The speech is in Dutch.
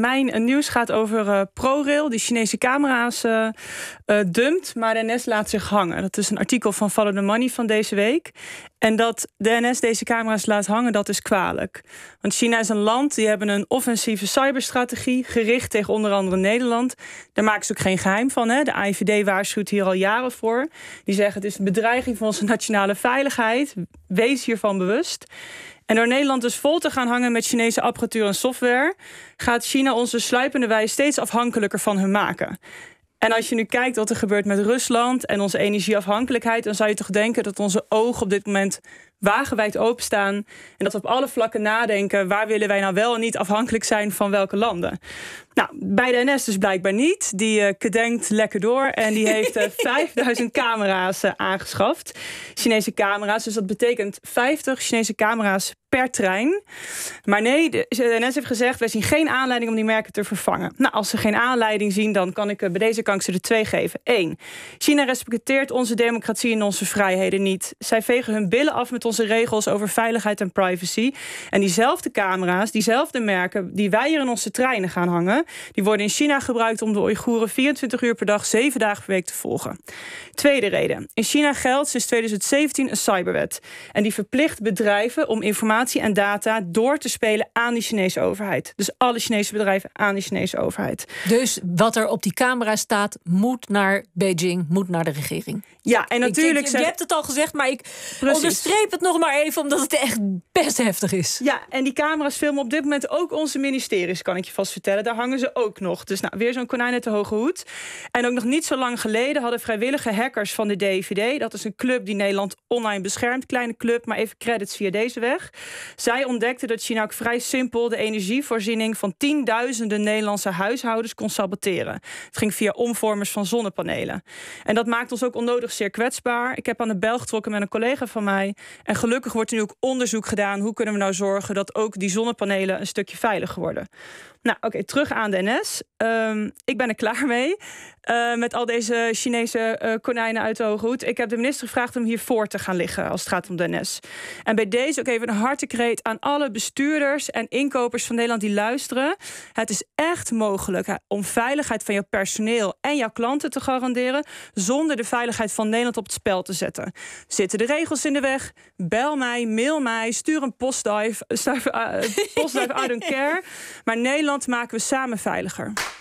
mijn eh, nieuws gaat over eh, ProRail, die Chinese camera's eh, dumpt, maar DNS laat zich hangen. Dat is een artikel van Follow the Money van deze week. En dat DNS deze camera's laat hangen, dat is kwalijk. Want China is een land, die hebben een offensieve cyberstrategie... gericht tegen onder andere Nederland. Daar maken ze ook geen geheim van. Hè? De AIVD waarschuwt hier al jaren voor. Die zeggen het is een bedreiging van onze nationale veiligheid wees hiervan bewust. En door Nederland dus vol te gaan hangen met Chinese apparatuur en software, gaat China onze sluipende wijze steeds afhankelijker van hun maken. En als je nu kijkt wat er gebeurt met Rusland en onze energieafhankelijkheid, dan zou je toch denken dat onze ogen op dit moment wagenwijd openstaan. En dat we op alle vlakken nadenken waar willen wij nou wel en niet afhankelijk zijn van welke landen. Nou, bij de NS dus blijkbaar niet. Die uh, kedenkt lekker door en die heeft 5000 eh, camera's eh, aangeschaft. Chinese camera's, dus dat betekent 50 Chinese camera's per trein. Maar nee, de NS heeft gezegd, wij zien geen aanleiding om die merken te vervangen. Nou, als ze geen aanleiding zien, dan kan ik eh, bij deze kant ze er twee geven. Eén, China respecteert onze democratie en onze vrijheden niet. Zij vegen hun billen af met onze regels over veiligheid en privacy. En diezelfde camera's, diezelfde merken die wij hier in onze treinen gaan hangen, die worden in China gebruikt om de Oeigoeren 24 uur per dag, 7 dagen per week te volgen. Tweede reden, in China geldt sinds 2017 een cyberwet. En die verplicht bedrijven om informatie en data door te spelen aan de Chinese overheid. Dus alle Chinese bedrijven aan de Chinese overheid. Dus wat er op die camera staat, moet naar Beijing, moet naar de regering. Ja, en natuurlijk. je, hebt het al gezegd, maar ik onderstreep het nog maar even, omdat het echt best heftig is. Ja, en die camera's filmen op dit moment ook onze ministeries, kan ik je vast vertellen. Daar hangen ze ook nog. Dus nou, weer zo'n konijn uit de hoge hoed. En ook nog niet zo lang geleden hadden vrijwillige hackers van de DVD, dat is een club die Nederland online beschermt, kleine club, maar even credits via deze weg. Zij ontdekte dat China ook vrij simpel de energievoorziening van tienduizenden Nederlandse huishoudens kon saboteren. Het ging via omvormers van zonnepanelen. En dat maakt ons ook onnodig zeer kwetsbaar. Ik heb aan de bel getrokken met een collega van mij. En gelukkig wordt er nu ook onderzoek gedaan. Hoe kunnen we nou zorgen dat ook die zonnepanelen een stukje veiliger worden? Nou, oké, terug aan de NS. Ehm, ik ben er klaar mee uh, met al deze Chinese eh, konijnen uit de hoge Ik heb de minister gevraagd om hier te gaan liggen als het gaat om de NS. En bij deze ook even een hartekreet aan alle bestuurders en inkopers van Nederland die luisteren. Het is echt mogelijk om veiligheid van jouw personeel en jouw klanten te garanderen zonder de veiligheid van Nederland op het spel te zetten. Zitten de regels in de weg? Bel mij, mail mij, stuur een postdive. uh, postduif eh, care. Maar Nederland Nederland maken we samen veiliger.